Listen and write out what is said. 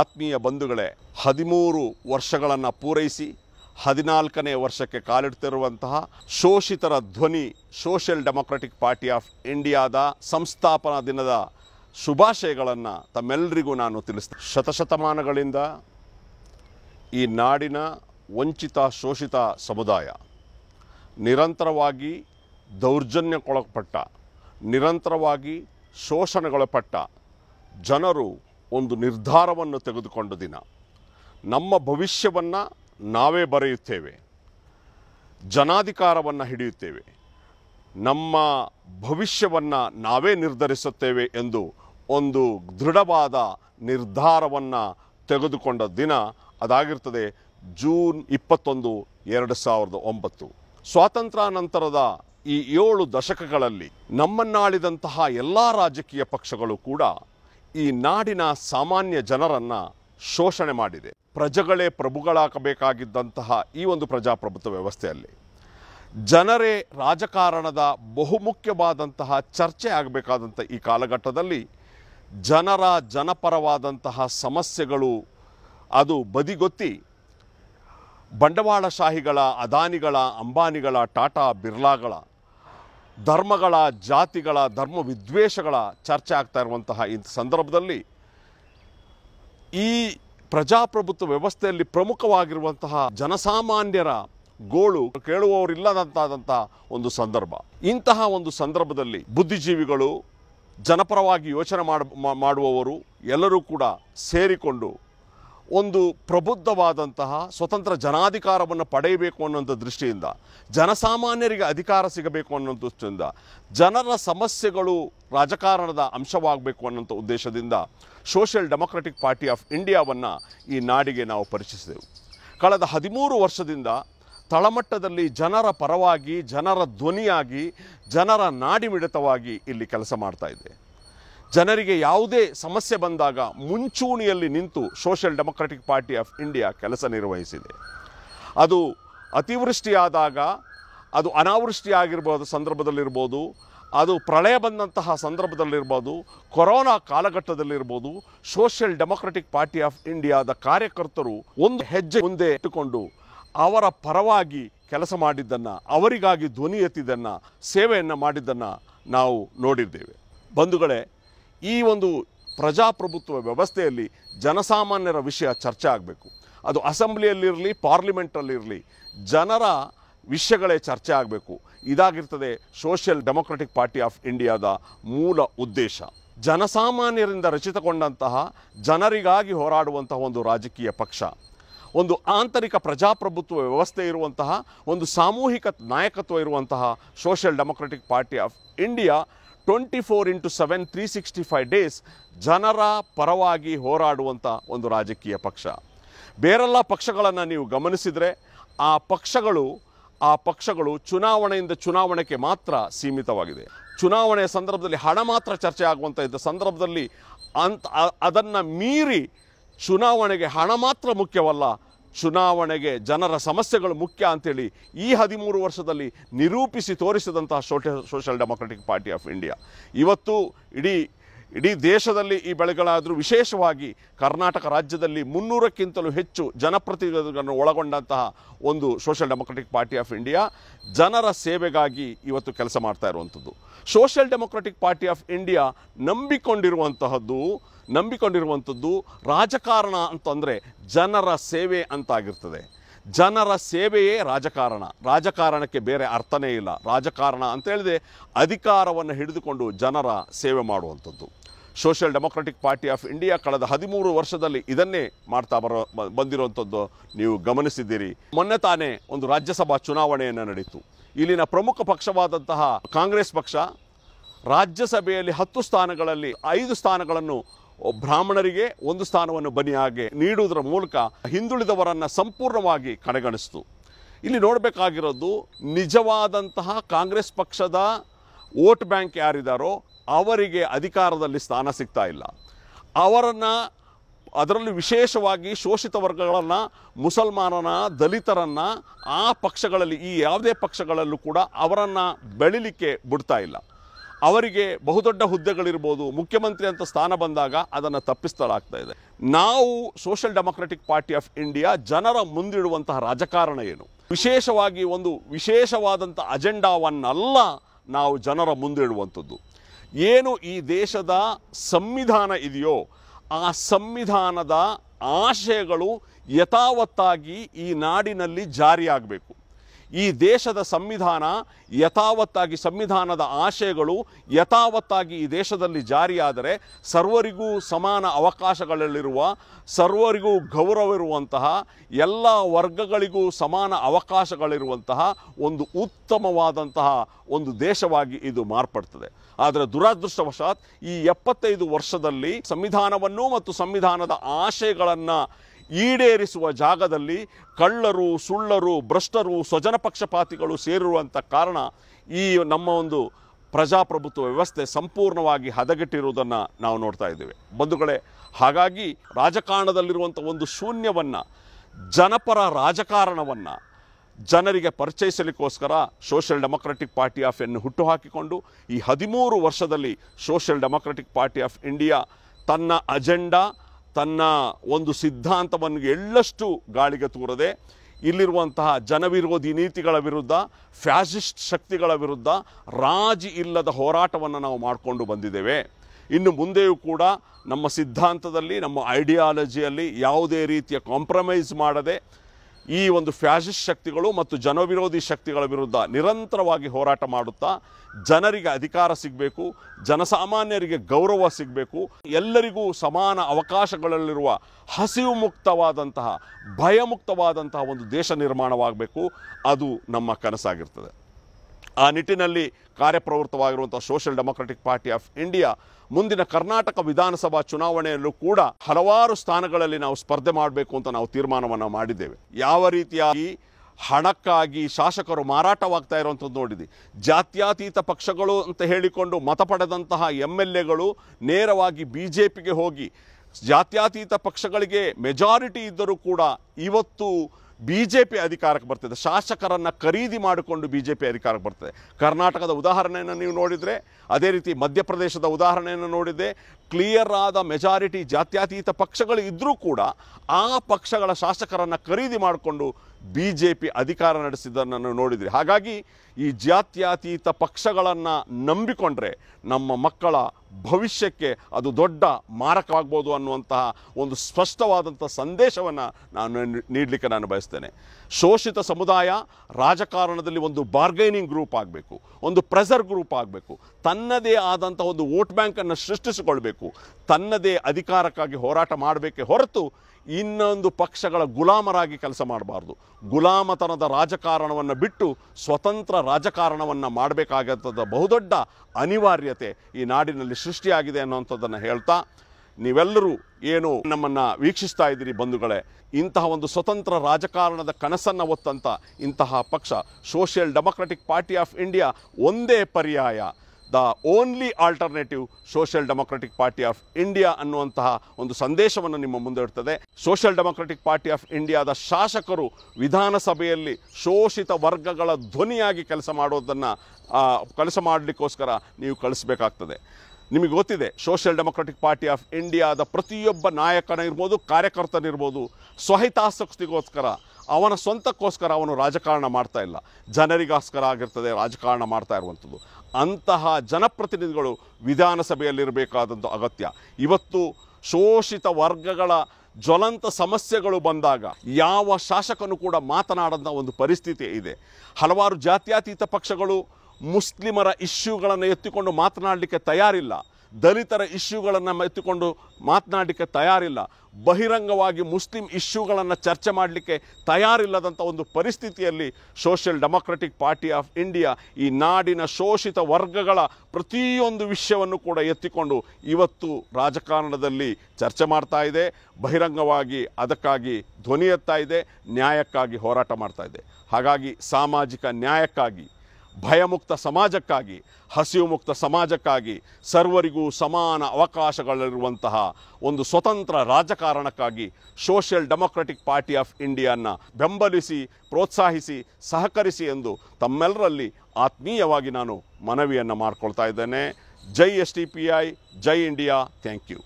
ಆತ್ಮೀಯ ಬಂಧುಗಳೇ ಹದಿಮೂರು ವರ್ಷಗಳನ್ನು ಪೂರೈಸಿ ಹದಿನಾಲ್ಕನೇ ವರ್ಷಕ್ಕೆ ಕಾಲಿಡ್ತಿರುವಂತಹ ಶೋಷಿತರ ಧ್ವನಿ ಸೋಷಿಯಲ್ ಡೆಮೊಕ್ರೆಟಿಕ್ ಪಾರ್ಟಿ ಆಫ್ ಇಂಡಿಯಾದ ಸಂಸ್ಥಾಪನಾ ದಿನದ ಶುಭಾಶಯಗಳನ್ನು ತಮ್ಮೆಲ್ಲರಿಗೂ ನಾನು ತಿಳಿಸ್ತೇನೆ ಶತಶತಮಾನಗಳಿಂದ ಈ ನಾಡಿನ ವಂಚಿತ ಶೋಷಿತ ಸಮುದಾಯ ನಿರಂತರವಾಗಿ ದೌರ್ಜನ್ಯಕ್ಕೊಳಪಟ್ಟ ನಿರಂತರವಾಗಿ ಶೋಷಣೆಗೊಳಪಟ್ಟ ಜನರು ಒಂದು ನಿರ್ಧಾರವನ್ನು ತೆಗೆದುಕೊಂಡ ದಿನ ನಮ್ಮ ಭವಿಷ್ಯವನ್ನು ನಾವೇ ಬರೆಯುತ್ತೇವೆ ಜನಾಧಿಕಾರವನ್ನು ಹಿಡಿಯುತ್ತೇವೆ ನಮ್ಮ ಭವಿಷ್ಯವನ್ನು ನಾವೇ ನಿರ್ಧರಿಸುತ್ತೇವೆ ಎಂದು ಒಂದು ದೃಢವಾದ ನಿರ್ಧಾರವನ್ನು ತೆಗೆದುಕೊಂಡ ದಿನ ಅದಾಗಿರ್ತದೆ ಜೂನ್ ಇಪ್ಪತ್ತೊಂದು ಎರಡು ಸಾವಿರದ ಒಂಬತ್ತು ಸ್ವಾತಂತ್ರ್ಯಾನಂತರದ ಈ ಏಳು ದಶಕಗಳಲ್ಲಿ ನಮ್ಮನ್ನಾಳಿದಂತಹ ಎಲ್ಲ ರಾಜಕೀಯ ಪಕ್ಷಗಳು ಕೂಡ ಈ ನಾಡಿನ ಸಾಮಾನ್ಯ ಜನರನ್ನು ಶೋಷಣೆ ಮಾಡಿದೆ ಪ್ರಜೆಗಳೇ ಪ್ರಭುಗಳಾಗಬೇಕಾಗಿದ್ದಂತಹ ಈ ಒಂದು ಪ್ರಜಾಪ್ರಭುತ್ವ ವ್ಯವಸ್ಥೆಯಲ್ಲಿ ಜನರೇ ರಾಜಕಾರಣದ ಬಹುಮುಖ್ಯವಾದಂತಹ ಚರ್ಚೆ ಆಗಬೇಕಾದಂಥ ಈ ಕಾಲಘಟ್ಟದಲ್ಲಿ ಜನರ ಜನಪರವಾದಂತಹ ಸಮಸ್ಯೆಗಳು ಅದು ಬದಿಗೊತ್ತಿ ಬಂಡವಾಳಶಾಹಿಗಳ ಅದಾನಿಗಳ ಅಂಬಾನಿಗಳ ಟಾಟಾ ಬಿರ್ಲಾಗಳ ಧರ್ಮಗಳ ಜಾತಿಗಳ ಧರ್ಮ ವಿದ್ವೇಷಗಳ ಚರ್ಚೆ ಆಗ್ತಾ ಇರುವಂತಹ ಈ ಸಂದರ್ಭದಲ್ಲಿ ಈ ಪ್ರಜಾಪ್ರಭುತ್ವ ವ್ಯವಸ್ಥೆಯಲ್ಲಿ ಪ್ರಮುಖವಾಗಿರುವಂತಹ ಜನಸಾಮಾನ್ಯರ ಗೋಳು ಕೇಳುವವರಿಲ್ಲದಂತಾದಂಥ ಒಂದು ಸಂದರ್ಭ ಇಂತಹ ಒಂದು ಸಂದರ್ಭದಲ್ಲಿ ಬುದ್ಧಿಜೀವಿಗಳು ಜನಪರವಾಗಿ ಯೋಚನೆ ಮಾಡುವವರು ಎಲ್ಲರೂ ಕೂಡ ಸೇರಿಕೊಂಡು ಒಂದು ಪ್ರಬುದ್ಧವಾದಂತಹ ಸ್ವತಂತ್ರ ಜನಾಧಿಕಾರವನ್ನು ಪಡೆಯಬೇಕು ಅನ್ನೋಂಥ ದೃಷ್ಟಿಯಿಂದ ಜನಸಾಮಾನ್ಯರಿಗೆ ಅಧಿಕಾರ ಸಿಗಬೇಕು ಅನ್ನೋ ದೃಷ್ಟಿಯಿಂದ ಜನರ ಸಮಸ್ಯೆಗಳು ರಾಜಕಾರಣದ ಅಂಶವಾಗಬೇಕು ಅನ್ನೋಂಥ ಉದ್ದೇಶದಿಂದ ಸೋಷಿಯಲ್ ಡೆಮೊಕ್ರೆಟಿಕ್ ಪಾರ್ಟಿ ಆಫ್ ಇಂಡಿಯಾವನ್ನು ಈ ನಾಡಿಗೆ ನಾವು ಪರಿಚಯಿಸಿದೆವು ಕಳೆದ ಹದಿಮೂರು ವರ್ಷದಿಂದ ತಳಮಟ್ಟದಲ್ಲಿ ಜನರ ಪರವಾಗಿ ಜನರ ಧ್ವನಿಯಾಗಿ ಜನರ ನಾಡಿಮಿಡಿತವಾಗಿ ಇಲ್ಲಿ ಕೆಲಸ ಮಾಡ್ತಾ ಇದೆ ಜನರಿಗೆ ಯಾವುದೇ ಸಮಸ್ಯೆ ಬಂದಾಗ ಮುಂಚೂಣಿಯಲ್ಲಿ ನಿಂತು social democratic party of India ಕೆಲಸ ನಿರ್ವಹಿಸಿದೆ ಅದು ಅತಿವೃಷ್ಟಿಯಾದಾಗ ಅದು ಅನಾವೃಷ್ಟಿಯಾಗಿರ್ಬೋದು ಸಂದರ್ಭದಲ್ಲಿರ್ಬೋದು ಅದು ಪ್ರಳಯ ಬಂದಂತಹ ಸಂದರ್ಭದಲ್ಲಿರ್ಬೋದು ಕೊರೋನಾ ಕಾಲಘಟ್ಟದಲ್ಲಿರ್ಬೋದು ಸೋಷಿಯಲ್ ಡೆಮೊಕ್ರೆಟಿಕ್ ಪಾರ್ಟಿ ಆಫ್ ಇಂಡಿಯಾದ ಕಾರ್ಯಕರ್ತರು ಒಂದು ಹೆಜ್ಜೆ ಮುಂದೆ ಇಟ್ಟುಕೊಂಡು ಅವರ ಪರವಾಗಿ ಕೆಲಸ ಮಾಡಿದ್ದನ್ನು ಅವರಿಗಾಗಿ ಧ್ವನಿ ಎತ್ತಿದ್ದನ್ನು ಸೇವೆಯನ್ನು ಮಾಡಿದ್ದನ್ನು ನಾವು ನೋಡಿದ್ದೇವೆ ಬಂಧುಗಳೇ ಈ ಒಂದು ಪ್ರಜಾಪ್ರಭುತ್ವ ವ್ಯವಸ್ಥೆಯಲ್ಲಿ ಜನಸಾಮಾನ್ಯರ ವಿಷಯ ಚರ್ಚೆ ಆಗಬೇಕು ಅದು ಅಸೆಂಬ್ಲಿಯಲ್ಲಿರಲಿ ಪಾರ್ಲಿಮೆಂಟಲ್ಲಿರಲಿ ಜನರ ವಿಷಯಗಳೇ ಚರ್ಚೆ ಆಗಬೇಕು ಇದಾಗಿರ್ತದೆ ಸೋಷಿಯಲ್ ಡೆಮೊಕ್ರೆಟಿಕ್ ಪಾರ್ಟಿ ಆಫ್ ಇಂಡಿಯಾದ ಮೂಲ ಉದ್ದೇಶ ಜನಸಾಮಾನ್ಯರಿಂದ ರಚಿತಗೊಂಡಂತಹ ಜನರಿಗಾಗಿ ಹೋರಾಡುವಂತಹ ಒಂದು ರಾಜಕೀಯ ಪಕ್ಷ ಒಂದು ಆಂತರಿಕ ಪ್ರಜಾಪ್ರಭುತ್ವ ವ್ಯವಸ್ಥೆ ಇರುವಂತಹ ಒಂದು ಸಾಮೂಹಿಕ ನಾಯಕತ್ವ ಇರುವಂತಹ social democratic party of India twenty four into seven three sixty five days ಜನರ ಪರವಾಗಿ ಹೋರಾಡುವಂಥ ಒಂದು ರಾಜಕೀಯ ಪಕ್ಷ ಬೇರೆಲ್ಲ ಪಕ್ಷಗಳನ್ನು ನೀವು ಗಮನಿಸಿದರೆ ಆ ಪಕ್ಷಗಳು ಆ ಪಕ್ಷಗಳು ಚುನಾವಣೆಯಿಂದ ಚುನಾವಣೆಗೆ ಮಾತ್ರ ಸೀಮಿತವಾಗಿದೆ ಚುನಾವಣೆಯ ಸಂದರ್ಭದಲ್ಲಿ ಹಣ ಮಾತ್ರ ಚರ್ಚೆ ಆಗುವಂಥ ಇದ್ದ ಸಂದರ್ಭದಲ್ಲಿ ಅಂತ ಅದನ್ನು ಮೀರಿ ಚುನಾವಣೆಗೆ ಹಣ ಮಾತ್ರ ಮುಖ್ಯವಲ್ಲ ಚುನಾವಣೆಗೆ ಜನರ ಸಮಸ್ಯೆಗಳು ಮುಖ್ಯ ಅಂತೇಳಿ ಈ ಹದಿಮೂರು ವರ್ಷದಲ್ಲಿ ನಿರೂಪಿಸಿ ತೋರಿಸಿದಂತಹ ಸೋಷ social democratic party of India ಇವತ್ತು ಇಡೀ ಇಡೀ ದೇಶದಲ್ಲಿ ಈ ಬೆಳೆಗಳಾದರೂ ವಿಶೇಷವಾಗಿ ಕರ್ನಾಟಕ ರಾಜ್ಯದಲ್ಲಿ ಮುನ್ನೂರಕ್ಕಿಂತಲೂ ಹೆಚ್ಚು ಜನಪ್ರತಿನಿಧಿಗಳನ್ನು ಒಳಗೊಂಡಂತಹ ಒಂದು social democratic party of India ಜನರ ಸೇವೆಗಾಗಿ ಇವತ್ತು ಕೆಲಸ ಮಾಡ್ತಾ ಇರುವಂಥದ್ದು social democratic party of India ನಂಬಿಕೊಂಡಿರುವಂತಹದ್ದು ನಂಬಿಕೊಂಡಿರುವಂಥದ್ದು ರಾಜಕಾರಣ ಅಂತಂದರೆ ಜನರ ಸೇವೆ ಅಂತಾಗಿರ್ತದೆ ಜನರ ಸೇವೆಯೇ ರಾಜಕಾರಣ ರಾಜಕಾರಣಕ್ಕೆ ಬೇರೆ ಅರ್ಥನೇ ಇಲ್ಲ ರಾಜಕಾರಣ ಅಂತ ಹೇಳಿದೆ ಅಧಿಕಾರವನ್ನು ಹಿಡಿದುಕೊಂಡು ಜನರ ಸೇವೆ ಮಾಡುವಂಥದ್ದು social democratic party of India ಕಳೆದ ಹದಿಮೂರು ವರ್ಷದಲ್ಲಿ ಇದನ್ನೇ ಮಾಡ್ತಾ ಬರೋ ಬಂದಿರುವಂಥದ್ದು ನೀವು ಗಮನಿಸಿದ್ದೀರಿ ಮೊನ್ನೆ ತಾನೇ ಒಂದು ರಾಜ್ಯಸಭಾ ಚುನಾವಣೆಯನ್ನು ನಡೆಯಿತು ಇಲ್ಲಿನ ಪ್ರಮುಖ ಪಕ್ಷವಾದಂತಹ ಕಾಂಗ್ರೆಸ್ ಪಕ್ಷ ರಾಜ್ಯಸಭೆಯಲ್ಲಿ ಹತ್ತು ಸ್ಥಾನಗಳಲ್ಲಿ ಐದು ಸ್ಥಾನಗಳನ್ನು ಬ್ರಾಹ್ಮಣರಿಗೆ ಒಂದು ಸ್ಥಾನವನ್ನು ಬನಿಯಾಗೆ ನೀಡುವುದರ ಮೂಲಕ ಹಿಂದುಳಿದವರನ್ನು ಸಂಪೂರ್ಣವಾಗಿ ಕಡೆಗಣಿಸಿತು ಇಲ್ಲಿ ನೋಡಬೇಕಾಗಿರೋದು ನಿಜವಾದಂತಹ ಕಾಂಗ್ರೆಸ್ ಪಕ್ಷದ ವೋಟ್ ಬ್ಯಾಂಕ್ ಯಾರಿದ್ದಾರೋ ಅವರಿಗೆ ಅಧಿಕಾರದಲ್ಲಿ ಸ್ಥಾನ ಸಿಗ್ತಾ ಇಲ್ಲ ಅವರನ್ನು ಅದರಲ್ಲಿ ವಿಶೇಷವಾಗಿ ಶೋಷಿತ ವರ್ಗಗಳನ್ನು ಮುಸಲ್ಮಾನನ ದಲಿತರನ್ನು ಆ ಪಕ್ಷಗಳಲ್ಲಿ ಈ ಯಾವುದೇ ಪಕ್ಷಗಳಲ್ಲೂ ಕೂಡ ಅವರನ್ನು ಬೆಳಿಲಿಕ್ಕೆ ಬಿಡ್ತಾ ಇಲ್ಲ ಅವರಿಗೆ ಬಹುದೊಡ್ಡ ಹುದ್ದೆಗಳಿರ್ಬೋದು ಮುಖ್ಯಮಂತ್ರಿ ಅಂತ ಸ್ಥಾನ ಬಂದಾಗ ಅದನ್ನು ತಪ್ಪಿಸ್ತಾಳಾಗ್ತಾ ಇದೆ ನಾವು social democratic party of India ಜನರ ಮುಂದಿಡುವಂತಹ ರಾಜಕಾರಣ ಏನು ವಿಶೇಷವಾಗಿ ಒಂದು ವಿಶೇಷವಾದಂಥ ಅಜೆಂಡಾವನ್ನಲ್ಲ ನಾವು ಜನರ ಮುಂದಿಡುವಂಥದ್ದು ಏನು ಈ ದೇಶದ ಸಂವಿಧಾನ ಇದೆಯೋ ಆ ಸಂವಿಧಾನದ ಆಶಯಗಳು ಯಥಾವತ್ತಾಗಿ ಈ ನಾಡಿನಲ್ಲಿ ಜಾರಿಯಾಗಬೇಕು ಈ ದೇಶದ ಸಂವಿಧಾನ ಯಥಾವತ್ತಾಗಿ ಸಂವಿಧಾನದ ಆಶಯಗಳು ಯಥಾವತ್ತಾಗಿ ಈ ದೇಶದಲ್ಲಿ ಜಾರಿಯಾದರೆ ಸರ್ವರಿಗೂ ಸಮಾನ ಅವಕಾಶಗಳಲ್ಲಿರುವ ಸರ್ವರಿಗೂ ಗೌರವ ಎಲ್ಲ ವರ್ಗಗಳಿಗೂ ಸಮಾನ ಅವಕಾಶಗಳಿರುವಂತಹ ಒಂದು ಉತ್ತಮವಾದಂತಹ ಒಂದು ದೇಶವಾಗಿ ಇದು ಮಾರ್ಪಡ್ತದೆ ಆದರೆ ದುರಾದೃಷ್ಟವಶಾತ್ ಈ ಎಪ್ಪತ್ತೈದು ವರ್ಷದಲ್ಲಿ ಸಂವಿಧಾನವನ್ನು ಮತ್ತು ಸಂವಿಧಾನದ ಆಶಯಗಳನ್ನು ಈಡೇರಿಸುವ ಜಾಗದಲ್ಲಿ ಕಳ್ಳರು ಸುಳ್ಳರು ಭ್ರಷ್ಟರು ಸ್ವಜನ ಪಕ್ಷಪಾತಿಗಳು ಸೇರಿರುವಂಥ ಕಾರಣ ಈ ನಮ್ಮ ಒಂದು ಪ್ರಜಾಪ್ರಭುತ್ವ ವ್ಯವಸ್ಥೆ ಸಂಪೂರ್ಣವಾಗಿ ಹದಗೆಟ್ಟಿರುವುದನ್ನು ನಾವು ನೋಡ್ತಾ ಇದ್ದೇವೆ ಬಂಧುಗಳೇ ಹಾಗಾಗಿ ರಾಜಕಾರಣದಲ್ಲಿರುವಂಥ ಒಂದು ಶೂನ್ಯವನ್ನು ಜನಪರ ರಾಜಕಾರಣವನ್ನು ಜನರಿಗೆ ಪರಿಚಯಿಸಲಿಕ್ಕೋಸ್ಕರ ಸೋಷಿಯಲ್ ಡೆಮೊಕ್ರೆಟಿಕ್ ಪಾರ್ಟಿ ಆಫ್ ಎನ್ನು ಹುಟ್ಟುಹಾಕಿಕೊಂಡು ಈ ಹದಿಮೂರು ವರ್ಷದಲ್ಲಿ social democratic party of India ತನ್ನ ಅಜೆಂಡಾ ತನ್ನ ಒಂದು ಸಿದ್ಧಾಂತವನ್ನು ಎಳ್ಳಷ್ಟು ಗಾಳಿಗೆ ತೂರದೆ ಇಲ್ಲಿರುವಂತಹ ಜನವಿರೋಧಿ ನೀತಿಗಳ ವಿರುದ್ಧ ಫ್ಯಾಸಿಸ್ಟ್ ಶಕ್ತಿಗಳ ವಿರುದ್ಧ ರಾಜಿ ಇಲ್ಲದ ಹೋರಾಟವನ್ನು ನಾವು ಮಾಡಿಕೊಂಡು ಬಂದಿದ್ದೇವೆ ಇನ್ನು ಮುಂದೆಯೂ ಕೂಡ ನಮ್ಮ ಸಿದ್ಧಾಂತದಲ್ಲಿ ನಮ್ಮ ಐಡಿಯಾಲಜಿಯಲ್ಲಿ ಯಾವುದೇ ರೀತಿಯ ಕಾಂಪ್ರಮೈಸ್ ಮಾಡದೆ ಈ ಒಂದು ಫ್ಯಾಸಿಸ್ಟ್ ಶಕ್ತಿಗಳು ಮತ್ತು ಜನವಿರೋಧಿ ಶಕ್ತಿಗಳ ವಿರುದ್ಧ ನಿರಂತರವಾಗಿ ಹೋರಾಟ ಮಾಡುತ್ತಾ ಜನರಿಗೆ ಅಧಿಕಾರ ಸಿಗಬೇಕು ಜನಸಾಮಾನ್ಯರಿಗೆ ಗೌರವ ಸಿಗಬೇಕು ಎಲ್ಲರಿಗೂ ಸಮಾನ ಅವಕಾಶಗಳಲ್ಲಿರುವ ಹಸಿವು ಮುಕ್ತವಾದಂತಹ ಭಯಮುಕ್ತವಾದಂತಹ ಒಂದು ದೇಶ ನಿರ್ಮಾಣವಾಗಬೇಕು ಅದು ನಮ್ಮ ಕನಸಾಗಿರ್ತದೆ ಆ ನಿಟ್ಟಿನಲ್ಲಿ ಕಾರ್ಯಪ್ರವೃತ್ತವಾಗಿರುವಂಥ social democratic party of India ಮುಂದಿನ ಕರ್ನಾಟಕ ವಿಧಾನಸಭಾ ಚುನಾವಣೆಯಲ್ಲೂ ಕೂಡ ಹಲವಾರು ಸ್ಥಾನಗಳಲ್ಲಿ ನಾವು ಸ್ಪರ್ಧೆ ಮಾಡಬೇಕು ಅಂತ ನಾವು ತೀರ್ಮಾನವನ್ನು ಮಾಡಿದ್ದೇವೆ ಯಾವ ರೀತಿಯಾಗಿ ಹಣಕ್ಕಾಗಿ ಶಾಸಕರು ಮಾರಾಟವಾಗ್ತಾ ಇರುವಂಥದ್ದು ನೋಡಿದೆ ಜಾತ್ಯಾತೀತ ಪಕ್ಷಗಳು ಅಂತ ಹೇಳಿಕೊಂಡು ಮತ ಪಡೆದಂತಹ ಎಮ್ ಎಲ್ ಎಗಳು ನೇರವಾಗಿ ಬಿ ಜೆ ಪಿಗೆ ಹೋಗಿ ಜಾತ್ಯಾತೀತ ಪಕ್ಷಗಳಿಗೆ ಮೆಜಾರಿಟಿ ಇದ್ದರೂ ಕೂಡ ಇವತ್ತು ಬಿ ಜೆ ಪಿ ಅಧಿಕಾರಕ್ಕೆ ಬರ್ತದೆ ಶಾಸಕರನ್ನು ಖರೀದಿ ಮಾಡಿಕೊಂಡು ಬಿ ಜೆ ಪಿ ಅಧಿಕಾರಕ್ಕೆ ಬರ್ತದೆ ಕರ್ನಾಟಕದ ಉದಾಹರಣೆಯನ್ನು ನೀವು ನೋಡಿದರೆ ಅದೇ ರೀತಿ ಮಧ್ಯಪ್ರದೇಶದ ಉದಾಹರಣೆಯನ್ನು ನೋಡಿದೆ ಕ್ಲಿಯರ್ ಆದ ಮೆಜಾರಿಟಿ ಜಾತ್ಯತೀತ ಪಕ್ಷಗಳು ಇದ್ದರೂ ಕೂಡ ಆ ಪಕ್ಷಗಳ ಶಾಸಕರನ್ನು ಖರೀದಿ ಮಾಡಿಕೊಂಡು ಬಿ ಜೆ ಪಿ ಅಧಿಕಾರ ನಡೆಸಿದ್ದನ್ನು ನೋಡಿದ್ರಿ ಹಾಗಾಗಿ ಈ ಜಾತ್ಯತೀತ ಪಕ್ಷಗಳನ್ನು ನಂಬಿಕೊಂಡ್ರೆ ನಮ್ಮ ಮಕ್ಕಳ ಭವಿಷ್ಯಕ್ಕೆ ಅದು ದೊಡ್ಡ ಮಾರಕವಾಗ್ಬೋದು ಅನ್ನುವಂತಹ ಒಂದು ಸ್ಪಷ್ಟವಾದಂಥ ಸಂದೇಶವನ್ನು ನಾನು ನೀಡಲಿಕ್ಕೆ ನಾನು ಬಯಸ್ತೇನೆ ಶೋಷಿತ ಸಮುದಾಯ ರಾಜಕಾರಣದಲ್ಲಿ ಒಂದು ಬಾರ್ಗೈನಿಂಗ್ ಗ್ರೂಪ್ ಆಗಬೇಕು ಒಂದು ಪ್ರೆಸರ್ ಗ್ರೂಪ್ ಆಗಬೇಕು ತನ್ನದೇ ಆದಂಥ ಒಂದು ವೋಟ್ ಬ್ಯಾಂಕನ್ನು ಸೃಷ್ಟಿಸಿಕೊಳ್ಬೇಕು ತನ್ನದೇ ಅಧಿಕಾರಕ್ಕಾಗಿ ಹೋರಾಟ ಮಾಡಬೇಕೇ ಹೊರತು ಇನ್ನೊಂದು ಪಕ್ಷಗಳ ಗುಲಾಮರಾಗಿ ಕೆಲಸ ಮಾಡಬಾರ್ದು ಗುಲಾಮತನದ ರಾಜಕಾರಣವನ್ನು ಬಿಟ್ಟು ಸ್ವತಂತ್ರ ರಾಜಕಾರಣವನ್ನು ಮಾಡಬೇಕಾಗತ್ತದ ಬಹುದೊಡ್ಡ ಅನಿವಾರ್ಯತೆ ಈ ನಾಡಿನಲ್ಲಿ ಸೃಷ್ಟಿಯಾಗಿದೆ ಅನ್ನುವಂಥದ್ದನ್ನು ಹೇಳ್ತಾ ನೀವೆಲ್ಲರೂ ಏನು ನಮ್ಮನ್ನು ವೀಕ್ಷಿಸ್ತಾ ಇದ್ದೀರಿ ಬಂಧುಗಳೇ ಇಂತಹ ಒಂದು ಸ್ವತಂತ್ರ ರಾಜಕಾರಣದ ಕನಸನ್ನು ಒತ್ತಂಥ ಇಂತಹ ಪಕ್ಷ social democratic party of India ಒಂದೇ ಪರ್ಯಾಯ the only alternative social democratic party of India ಅನ್ನುವಂತಹ ಒಂದು ಸಂದೇಶವನ್ನು ನಿಮ್ಮ ಮುಂದೆ ಇಡ್ತದೆ ಸೋಷಿಯಲ್ ಡೆಮೊಕ್ರೆಟಿಕ್ ಪಾರ್ಟಿ ಆಫ್ ಇಂಡಿಯಾದ ಶಾಸಕರು ವಿಧಾನಸಭೆಯಲ್ಲಿ ಶೋಷಿತ ವರ್ಗಗಳ ಧ್ವನಿಯಾಗಿ ಕೆಲಸ ಮಾಡೋದನ್ನು ಕೆಲಸ ಮಾಡಲಿಕ್ಕೋಸ್ಕರ ನೀವು ಕಳಿಸಬೇಕಾಗ್ತದೆ ನಿಮಗೆ ಗೊತ್ತಿದೆ ಸೋಷಿಯಲ್ ಡೆಮೊಕ್ರೆಟಿಕ್ ಪಾರ್ಟಿ ಆಫ್ ಇಂಡಿಯಾದ ಪ್ರತಿಯೊಬ್ಬ ನಾಯಕನ ನಾಯಕನಿರ್ಬೋದು ಕಾರ್ಯಕರ್ತನಿರ್ಬೋದು ಸ್ವಹಿತಾಸಕ್ತಿಗೋಸ್ಕರ ಅವನ ಸ್ವಂತಕ್ಕೋಸ್ಕರ ಅವನು ರಾಜಕಾರಣ ಮಾಡ್ತಾ ಇಲ್ಲ ಜನರಿಗೋಸ್ಕರ ಆಗಿರ್ತದೆ ರಾಜಕಾರಣ ಮಾಡ್ತಾ ಇರುವಂಥದ್ದು ಅಂತಹ ಜನಪ್ರತಿನಿಧಿಗಳು ವಿಧಾನಸಭೆಯಲ್ಲಿರಬೇಕಾದಂಥ ಅಗತ್ಯ ಇವತ್ತು ಶೋಷಿತ ವರ್ಗಗಳ ಜ್ವಲಂತ ಸಮಸ್ಯೆಗಳು ಬಂದಾಗ ಯಾವ ಶಾಸಕನು ಕೂಡ ಮಾತನಾಡದ ಒಂದು ಪರಿಸ್ಥಿತಿ ಇದೆ ಹಲವಾರು ಜಾತ್ಯಾತೀತ ಪಕ್ಷಗಳು ಮುಸ್ಲಿಮರ ಇಶ್ಯೂಗಳನ್ನು ಎತ್ತಿಕೊಂಡು ಮಾತನಾಡಲಿಕ್ಕೆ ತಯಾರಿಲ್ಲ ದಲಿತರ ಇಶ್ಯೂಗಳನ್ನು ಎತ್ತಿಕೊಂಡು ಮಾತನಾಡಲಿಕ್ಕೆ ತಯಾರಿಲ್ಲ ಬಹಿರಂಗವಾಗಿ ಮುಸ್ಲಿಂ ಇಶ್ಯೂಗಳನ್ನು ಚರ್ಚೆ ಮಾಡಲಿಕ್ಕೆ ತಯಾರಿಲ್ಲದಂಥ ಒಂದು ಪರಿಸ್ಥಿತಿಯಲ್ಲಿ social democratic party of India ಈ ನಾಡಿನ ಶೋಷಿತ ವರ್ಗಗಳ ಪ್ರತಿಯೊಂದು ವಿಷಯವನ್ನು ಕೂಡ ಎತ್ತಿಕೊಂಡು ಇವತ್ತು ರಾಜಕಾರಣದಲ್ಲಿ ಚರ್ಚೆ ಮಾಡ್ತಾ ಇದೆ ಬಹಿರಂಗವಾಗಿ ಅದಕ್ಕಾಗಿ ಧ್ವನಿ ಎತ್ತಾ ಇದೆ ನ್ಯಾಯಕ್ಕಾಗಿ ಹೋರಾಟ ಮಾಡ್ತಾ ಇದೆ ಹಾಗಾಗಿ ಸಾಮಾಜಿಕ ನ್ಯಾಯಕ್ಕಾಗಿ ಭಯಮುಕ್ತ ಸಮಾಜಕ್ಕಾಗಿ ಹಸಿವು ಮುಕ್ತ ಸಮಾಜಕ್ಕಾಗಿ ಸರ್ವರಿಗೂ ಸಮಾನ ಅವಕಾಶಗಳಿರುವಂತಹ ಒಂದು ಸ್ವತಂತ್ರ ರಾಜಕಾರಣಕ್ಕಾಗಿ ಸೋಷಿಯಲ್ ಡೆಮೊಕ್ರೆಟಿಕ್ ಪಾರ್ಟಿ ಆಫ್ ಇಂಡಿಯಾನ ಬೆಂಬಲಿಸಿ ಪ್ರೋತ್ಸಾಹಿಸಿ ಸಹಕರಿಸಿ ಎಂದು ತಮ್ಮೆಲ್ಲರಲ್ಲಿ ಆತ್ಮೀಯವಾಗಿ ನಾನು ಮನವಿಯನ್ನು ಮಾಡಿಕೊಳ್ತಾ ಇದ್ದೇನೆ ಜೈ ಎಸ್ ಟಿ ಪಿ ಐ ಜೈ ಇಂಡಿಯಾ ಥ್ಯಾಂಕ್ ಯು